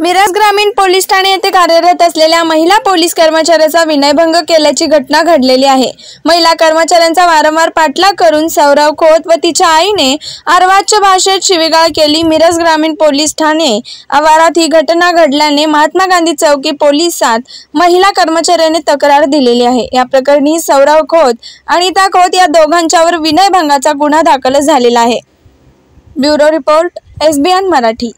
मिरज ग्रामीण पोलीस ठाणे येथे कार्यरत असलेल्या महिला पोलीस कर्मचाऱ्याचा विनयभंग केल्याची घटना घडलेली आहे महिला कर्मचाऱ्यांचा वारंवार पाठलाग करून सौरव खोत व तिच्या आईने अर्वाच्या भाषेत शिवीगाळ केली मिरज ग्रामीण पोलीस ठाणे आवारात ही घटना घडल्याने महात्मा गांधी चौकी पोलिसात महिला कर्मचाऱ्याने तक्रार दिलेली आहे या प्रकरणी सौरव खोत अनिता खोत या दोघांच्यावर विनयभंगाचा गुन्हा दाखल झालेला आहे ब्युरो रिपोर्ट एसबीएन मराठी